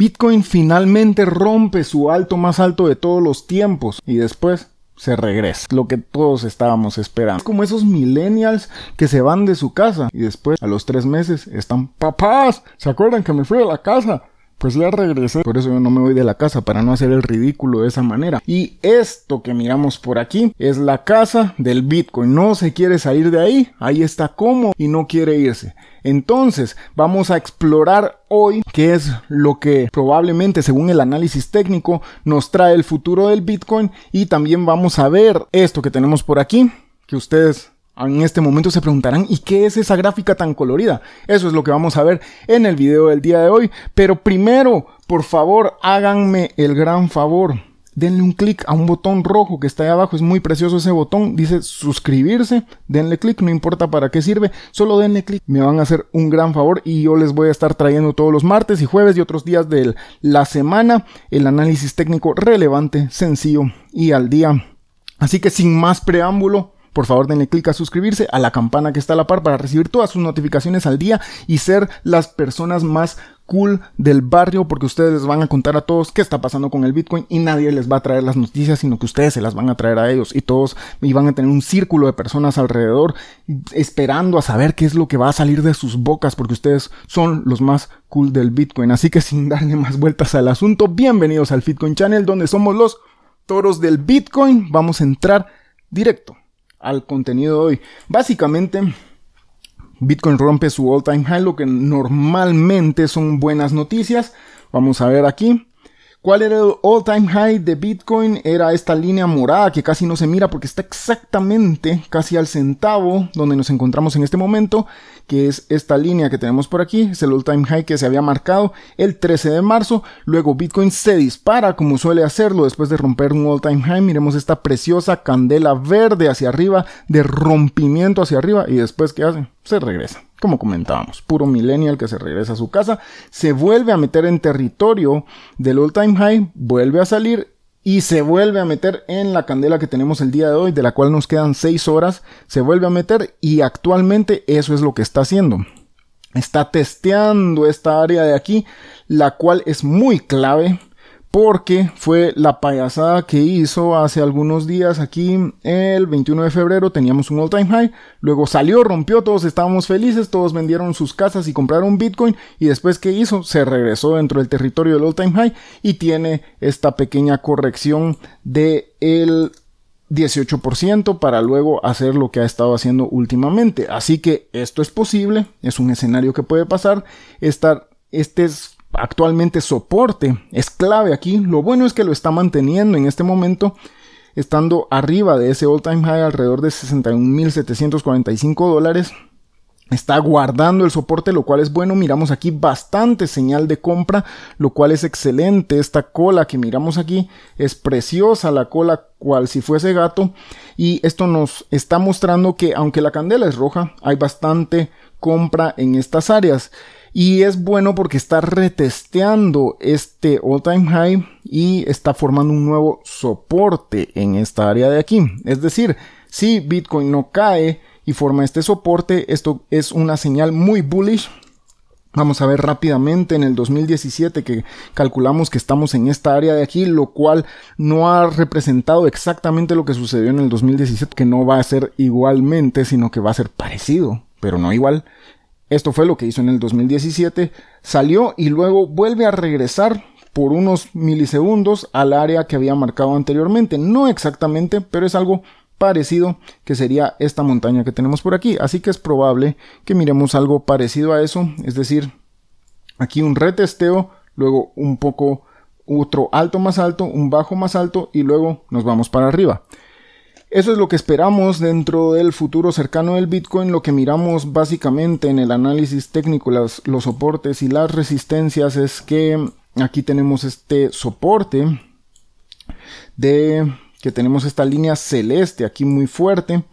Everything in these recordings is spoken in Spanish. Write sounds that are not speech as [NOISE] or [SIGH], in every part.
Bitcoin finalmente rompe su alto más alto de todos los tiempos y después se regresa, lo que todos estábamos esperando. Es como esos millennials que se van de su casa y después a los tres meses están, papás, ¿se acuerdan que me fui a la casa? pues ya regresé. Por eso yo no me voy de la casa, para no hacer el ridículo de esa manera. Y esto que miramos por aquí es la casa del Bitcoin. No se quiere salir de ahí, ahí está como y no quiere irse. Entonces, vamos a explorar hoy qué es lo que probablemente, según el análisis técnico, nos trae el futuro del Bitcoin y también vamos a ver esto que tenemos por aquí, que ustedes en este momento se preguntarán, ¿y qué es esa gráfica tan colorida? Eso es lo que vamos a ver en el video del día de hoy. Pero primero, por favor, háganme el gran favor. Denle un clic a un botón rojo que está ahí abajo, es muy precioso ese botón, dice suscribirse, denle clic, no importa para qué sirve, solo denle clic, me van a hacer un gran favor y yo les voy a estar trayendo todos los martes y jueves y otros días de la semana el análisis técnico relevante, sencillo y al día. Así que sin más preámbulo, por favor denle clic a suscribirse a la campana que está a la par para recibir todas sus notificaciones al día y ser las personas más cool del barrio porque ustedes les van a contar a todos qué está pasando con el Bitcoin y nadie les va a traer las noticias sino que ustedes se las van a traer a ellos y todos van a tener un círculo de personas alrededor esperando a saber qué es lo que va a salir de sus bocas porque ustedes son los más cool del Bitcoin. Así que sin darle más vueltas al asunto, bienvenidos al Bitcoin Channel donde somos los toros del Bitcoin. Vamos a entrar directo al contenido de hoy. Básicamente, Bitcoin rompe su all-time high, lo que normalmente son buenas noticias. Vamos a ver aquí. ¿Cuál era el all-time high de Bitcoin? Era esta línea morada que casi no se mira porque está exactamente casi al centavo donde nos encontramos en este momento que es esta línea que tenemos por aquí, es el all time high que se había marcado el 13 de marzo, luego Bitcoin se dispara como suele hacerlo después de romper un all time high, miremos esta preciosa candela verde hacia arriba, de rompimiento hacia arriba y después ¿qué hace? Se regresa. Como comentábamos, puro millennial que se regresa a su casa, se vuelve a meter en territorio del all time high, vuelve a salir y se vuelve a meter en la candela que tenemos el día de hoy, de la cual nos quedan 6 horas, se vuelve a meter y actualmente eso es lo que está haciendo. Está testeando esta área de aquí, la cual es muy clave porque fue la payasada que hizo hace algunos días aquí el 21 de febrero teníamos un all time high, luego salió, rompió, todos estábamos felices, todos vendieron sus casas y compraron Bitcoin y después que hizo se regresó dentro del territorio del all time high y tiene esta pequeña corrección de el 18% para luego hacer lo que ha estado haciendo últimamente. Así que esto es posible, es un escenario que puede pasar. estar este es actualmente soporte. Es clave aquí. Lo bueno es que lo está manteniendo en este momento, estando arriba de ese all time high alrededor de 61.745 dólares. Está guardando el soporte, lo cual es bueno. Miramos aquí bastante señal de compra, lo cual es excelente. Esta cola que miramos aquí es preciosa, la cola cual si fuese gato. Y esto nos está mostrando que aunque la candela es roja, hay bastante compra en estas áreas. Y es bueno porque está retesteando este all time high y está formando un nuevo soporte en esta área de aquí. Es decir, si Bitcoin no cae y forma este soporte, esto es una señal muy bullish Vamos a ver rápidamente en el 2017 que calculamos que estamos en esta área de aquí, lo cual no ha representado exactamente lo que sucedió en el 2017, que no va a ser igualmente, sino que va a ser parecido, pero no igual. Esto fue lo que hizo en el 2017, salió y luego vuelve a regresar por unos milisegundos al área que había marcado anteriormente. No exactamente, pero es algo parecido que sería esta montaña que tenemos por aquí. Así que es probable que miremos algo parecido a eso. Es decir, aquí un retesteo, luego un poco otro alto más alto, un bajo más alto y luego nos vamos para arriba. Eso es lo que esperamos dentro del futuro cercano del Bitcoin, lo que miramos básicamente en el análisis técnico, los soportes y las resistencias es que aquí tenemos este soporte de que tenemos esta línea celeste aquí muy fuerte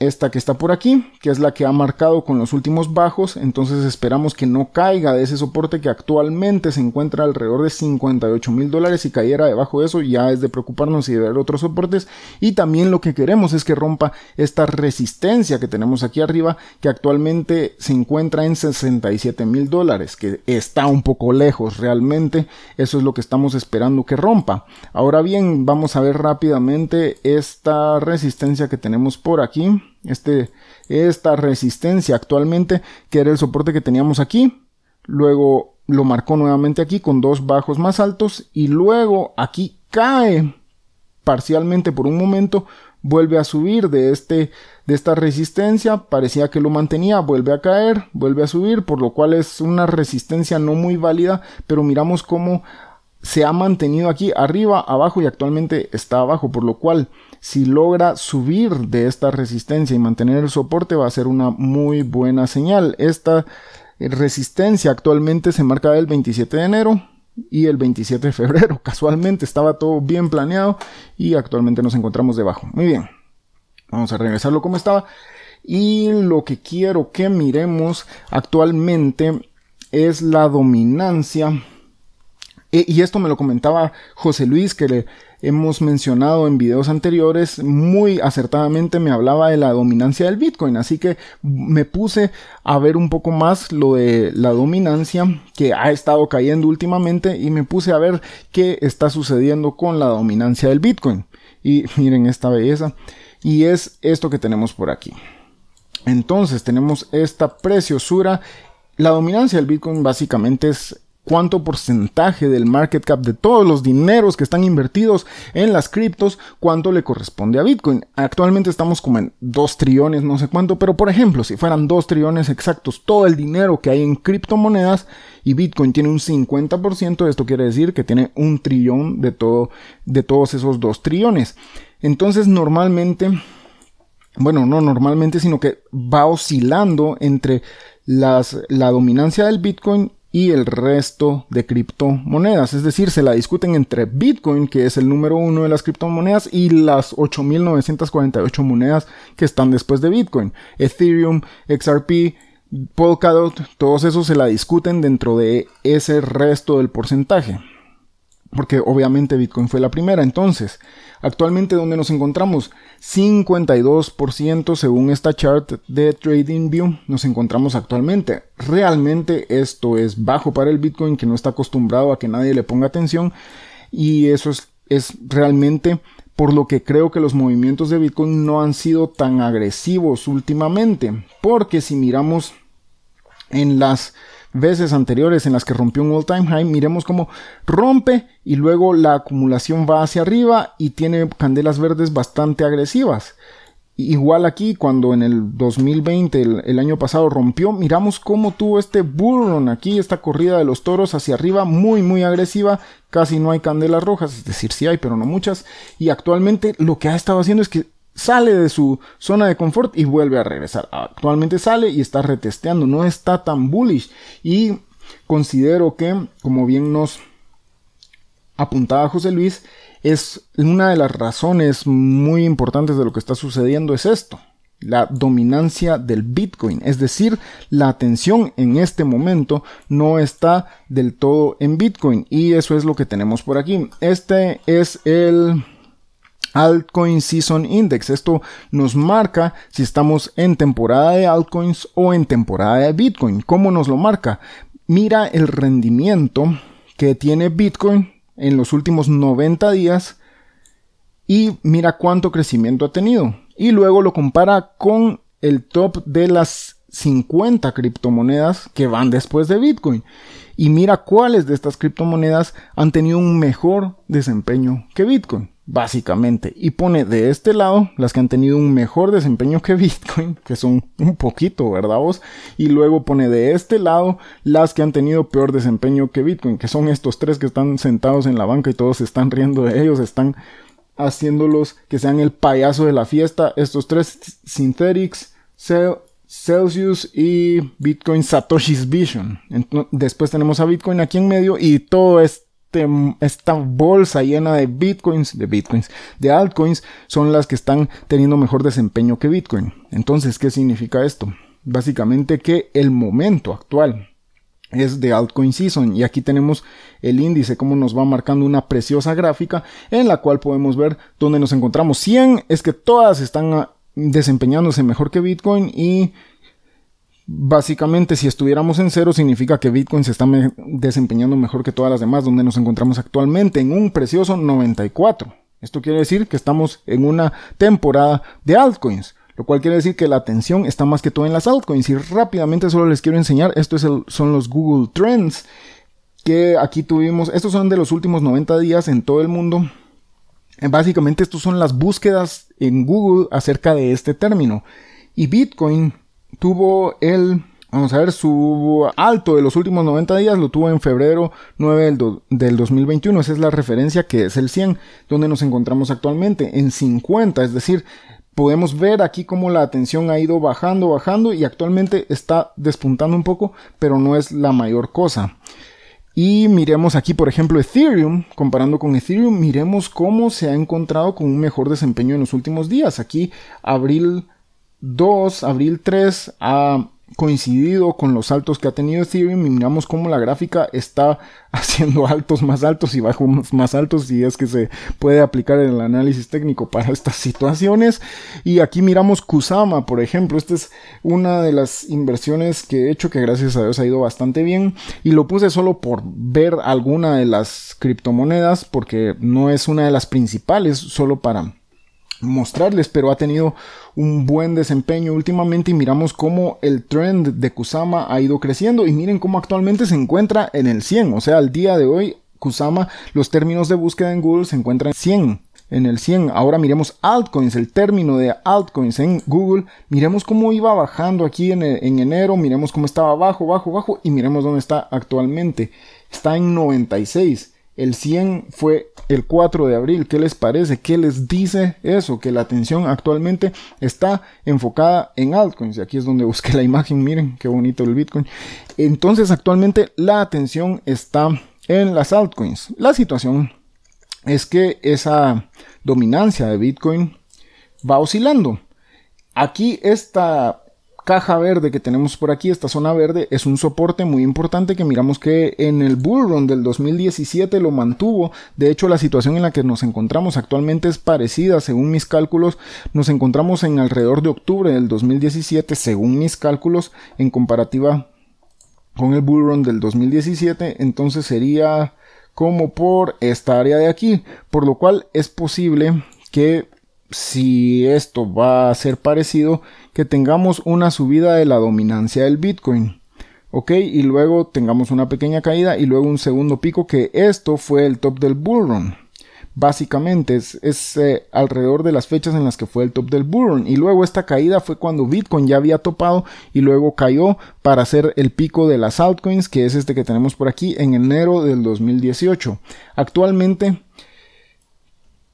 esta que está por aquí, que es la que ha marcado con los últimos bajos, entonces esperamos que no caiga de ese soporte que actualmente se encuentra alrededor de 58 mil dólares, si cayera debajo de eso ya es de preocuparnos y de ver otros soportes, y también lo que queremos es que rompa esta resistencia que tenemos aquí arriba, que actualmente se encuentra en 67 mil dólares, que está un poco lejos realmente, eso es lo que estamos esperando que rompa. Ahora bien, vamos a ver rápidamente esta resistencia que tenemos por aquí este, esta resistencia actualmente, que era el soporte que teníamos aquí. Luego lo marcó nuevamente aquí con dos bajos más altos y luego aquí cae parcialmente por un momento, vuelve a subir de, este, de esta resistencia, parecía que lo mantenía, vuelve a caer, vuelve a subir, por lo cual es una resistencia no muy válida, pero miramos cómo se ha mantenido aquí arriba, abajo y actualmente está abajo, por lo cual si logra subir de esta resistencia y mantener el soporte va a ser una muy buena señal. Esta resistencia actualmente se marca el 27 de enero y el 27 de febrero. [LAUGHS] Casualmente estaba todo bien planeado y actualmente nos encontramos debajo. Muy bien, vamos a regresarlo como estaba. Y lo que quiero que miremos actualmente es la dominancia y esto me lo comentaba José Luis, que le hemos mencionado en videos anteriores, muy acertadamente me hablaba de la dominancia del Bitcoin, así que me puse a ver un poco más lo de la dominancia que ha estado cayendo últimamente y me puse a ver qué está sucediendo con la dominancia del Bitcoin. Y [LAUGHS] miren esta belleza. Y es esto que tenemos por aquí. Entonces tenemos esta preciosura. La dominancia del Bitcoin básicamente es cuánto porcentaje del market cap de todos los dineros que están invertidos en las criptos, cuánto le corresponde a Bitcoin. Actualmente estamos como en 2 trillones, no sé cuánto, pero por ejemplo, si fueran 2 trillones exactos todo el dinero que hay en criptomonedas y Bitcoin tiene un 50%, esto quiere decir que tiene un trillón de, todo, de todos esos 2 trillones. Entonces, normalmente, bueno, no normalmente, sino que va oscilando entre la dominancia del Bitcoin y el resto de criptomonedas. Es decir, se la discuten entre Bitcoin, que es el número uno de las criptomonedas, y las 8.948 monedas que están después de Bitcoin. Ethereum, XRP, Polkadot, todos esos se la discuten dentro de ese resto del porcentaje porque obviamente Bitcoin fue la primera. Entonces, actualmente donde nos encontramos, 52% según esta chart de TradingView nos encontramos actualmente. Realmente esto es bajo para el Bitcoin que no está acostumbrado a que nadie le ponga atención y eso es realmente por lo que creo que los movimientos de Bitcoin no han sido tan agresivos últimamente, porque si miramos en las veces anteriores en las que rompió un all-time high, miremos cómo rompe y luego la acumulación va hacia arriba y tiene candelas verdes bastante agresivas. Igual aquí, cuando en el 2020, el, año pasado, rompió, miramos cómo tuvo este burron aquí, esta corrida de los toros hacia arriba, muy, muy agresiva. Casi no hay candelas rojas, es decir, sí hay, pero no muchas. Y actualmente lo que ha estado haciendo es que sale de su zona de confort y vuelve a regresar. Actualmente sale y está retesteando, no está tan bullish. Y considero que, como bien nos apuntaba José Luis, es una de las razones muy importantes de lo que está sucediendo es esto, la dominancia del Bitcoin, es decir, la atención en este momento no está del todo en Bitcoin y eso es lo que tenemos por aquí. Este es el Altcoin Season Index. Esto nos marca si estamos en temporada de altcoins o en temporada de Bitcoin. ¿Cómo nos lo marca? Mira el rendimiento que tiene Bitcoin en los últimos 90 días y mira cuánto crecimiento ha tenido. Y luego lo compara con el top de las 50 criptomonedas que van después de Bitcoin y mira cuáles de estas criptomonedas han tenido un mejor desempeño que Bitcoin, básicamente. Y pone de este lado las que han tenido un mejor desempeño que Bitcoin, que son un poquito, ¿verdad vos? Y luego pone de este lado las que han tenido peor desempeño que Bitcoin, que son estos tres que están sentados en la banca y todos se están riendo de ellos, están haciéndolos que sean el payaso de la fiesta. Estos tres Synthetics, Celsius y Bitcoin Satoshi's Vision. después tenemos a Bitcoin aquí en medio y todo este, esta bolsa llena de bitcoins, de bitcoins, de altcoins, son las que están teniendo mejor desempeño que Bitcoin. Entonces, ¿qué significa esto? Básicamente que el momento actual es de altcoin season y aquí tenemos el índice como nos va marcando una preciosa gráfica en la cual podemos ver dónde nos encontramos 100 es que todas están desempeñándose mejor que Bitcoin y básicamente si estuviéramos en cero significa que Bitcoin se está desempeñando mejor que todas las demás donde nos encontramos actualmente en un precioso 94. Esto quiere decir que estamos en una temporada de altcoins, lo cual quiere decir que la atención está más que todo en las altcoins y rápidamente solo les quiero enseñar, esto es son los Google Trends que aquí tuvimos, estos son de los últimos 90 días en todo el mundo eh, básicamente estas son las búsquedas en Google acerca de este término. Y Bitcoin tuvo el, vamos a ver, su alto de los últimos 90 días lo tuvo en febrero 9 del, del 2021. Esa es la referencia que es el 100, donde nos encontramos actualmente, en 50, es decir, podemos ver aquí cómo la atención ha ido bajando, bajando y actualmente está despuntando un poco, pero no es la mayor cosa. Y miremos aquí, por ejemplo, Ethereum. Comparando con Ethereum, miremos cómo se ha encontrado con un mejor desempeño en los últimos días. Aquí, abril 2, abril 3, a coincidido con los altos que ha tenido Ethereum y miramos cómo la gráfica está [LAUGHS] haciendo altos más altos y bajos más altos y es que se puede aplicar en el análisis técnico para [LAUGHS] estas situaciones y aquí miramos Kusama por ejemplo esta es una de las inversiones que he hecho que gracias a Dios ha ido bastante bien y lo puse solo por ver alguna de las criptomonedas porque no es una de las principales solo para mostrarles, pero ha tenido un buen desempeño últimamente y miramos cómo el trend de Kusama ha ido creciendo y miren cómo actualmente se encuentra en el 100, o sea, al día de hoy Kusama, los términos de búsqueda en Google se encuentran en 100. En el 100, ahora miremos altcoins, el término de altcoins en Google. Miremos cómo iba bajando aquí en, e, enero, miremos cómo estaba bajo, bajo, bajo y miremos dónde está actualmente. Está en 96 el 100 fue el 4 de abril. ¿Qué les parece? ¿Qué les dice eso? Que la atención actualmente está enfocada en altcoins. Y aquí es donde busqué la imagen. Miren qué bonito el Bitcoin. Entonces actualmente la atención está en las altcoins. La situación es que esa dominancia de Bitcoin va oscilando. Aquí está caja verde que tenemos por aquí, esta zona verde, es un soporte muy importante que miramos que en el bull run del 2017 lo mantuvo. De hecho, la situación en la que nos encontramos actualmente es parecida, según mis cálculos. Nos encontramos en alrededor de octubre del 2017, según mis cálculos, en comparativa con el bull run del 2017. Entonces sería como por esta área de aquí, por lo cual es posible que si esto va a ser parecido, que tengamos una subida de la dominancia del Bitcoin. Ok, y luego tengamos una pequeña caída y luego un segundo pico que esto fue el top del bull run. Básicamente es, eh, alrededor de las fechas en las que fue el top del bull run. Y luego esta caída fue cuando Bitcoin ya había topado y luego cayó para hacer el pico de las altcoins, que es este que tenemos por aquí en enero del 2018. Actualmente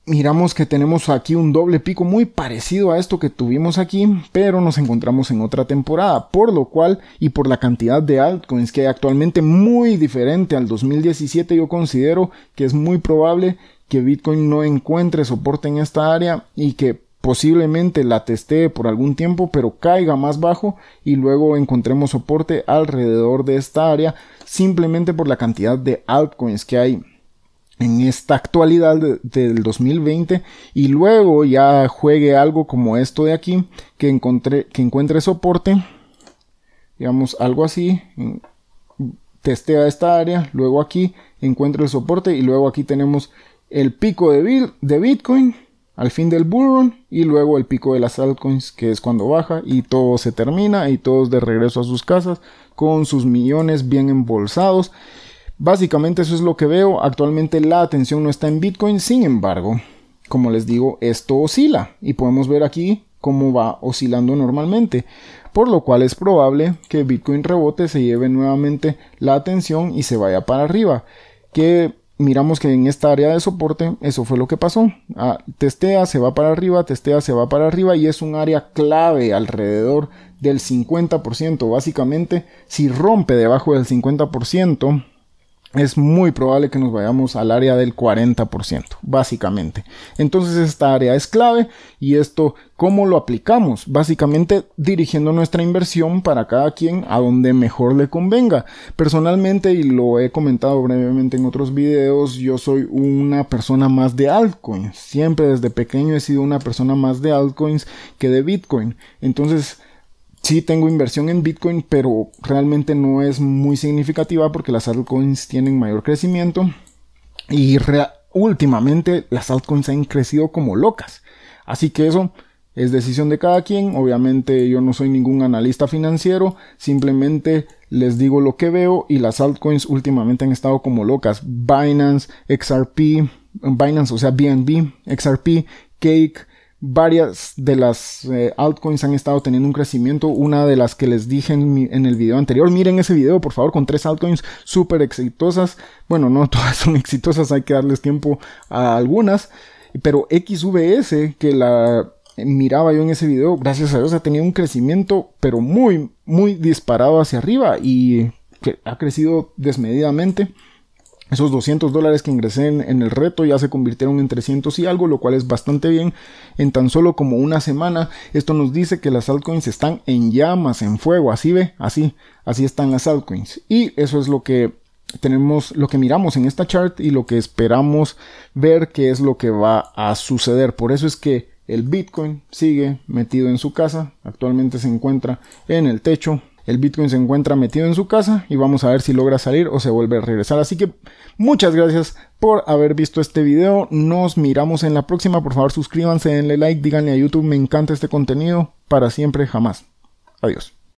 miramos que tenemos aquí un doble pico muy parecido a esto que tuvimos aquí, pero nos encontramos en otra temporada, por lo cual y por la cantidad de altcoins que hay actualmente muy diferente al 2017, yo considero que es muy probable que Bitcoin no encuentre soporte en esta área y que posiblemente la testee por algún tiempo, pero caiga más bajo y luego encontremos soporte alrededor de esta área simplemente por la cantidad de altcoins que hay en esta actualidad del 2020 y luego ya juegue algo como esto de aquí que que encuentre soporte digamos algo así testea esta área luego aquí encuentre el soporte y luego aquí tenemos el pico de, de bitcoin al fin del run y luego el pico de las altcoins que es cuando baja y todo se termina y todos de regreso a sus casas con sus millones bien embolsados Básicamente eso es lo que veo. Actualmente la atención no está en Bitcoin, sin embargo, como les digo, esto oscila y podemos ver aquí cómo va oscilando normalmente, por lo cual es probable que Bitcoin rebote, se lleve nuevamente la atención y se vaya para arriba. Que miramos que en esta área de soporte eso fue lo que pasó. Ah, testea, se va para arriba, testea, se va para arriba y es un área clave alrededor del 50%. Básicamente, si rompe debajo del 50%, es muy probable que nos vayamos al área del 40%, básicamente. Entonces esta área es clave y esto, ¿cómo lo aplicamos? Básicamente dirigiendo nuestra inversión para cada quien a donde mejor le convenga. Personalmente, y lo he comentado brevemente en otros videos, yo soy una persona más de altcoins. Siempre desde pequeño he sido una persona más de altcoins que de Bitcoin. Entonces, sí tengo inversión en Bitcoin, pero realmente no es muy significativa porque las altcoins tienen mayor crecimiento y últimamente las altcoins han crecido como locas. Así que eso es decisión de cada quien. Obviamente yo no soy ningún analista financiero, simplemente les digo lo que veo y las altcoins últimamente han estado como locas. Binance, XRP, Binance, o sea, BNB, XRP, Cake, varias de las eh, altcoins han estado teniendo un crecimiento. Una de las que les dije en, el video anterior, miren ese video por favor con tres altcoins súper exitosas. Bueno, no [LAUGHS] todas son exitosas, hay que darles tiempo a algunas. Pero XVS, que la miraba yo en ese video, gracias a Dios ha tenido un crecimiento, pero muy, muy disparado hacia arriba y que ha crecido desmedidamente. Esos 200 dólares que ingresé en, el reto ya se convirtieron en 300 y algo, lo cual es bastante bien. En tan solo como una semana, esto nos dice que las altcoins están en llamas, en fuego, así ve, así, así están las altcoins. Y eso es lo que tenemos, lo que miramos en esta chart y lo que esperamos ver que es lo que va a suceder. Por eso es que el Bitcoin sigue metido en su casa, actualmente se encuentra en el techo, el Bitcoin se encuentra metido en su casa y vamos a ver si logra salir o se vuelve a regresar. Así que muchas gracias por haber visto este video. Nos miramos en la próxima. Por favor, suscríbanse, denle like, díganle a YouTube, me encanta este contenido. Para siempre, jamás. Adiós.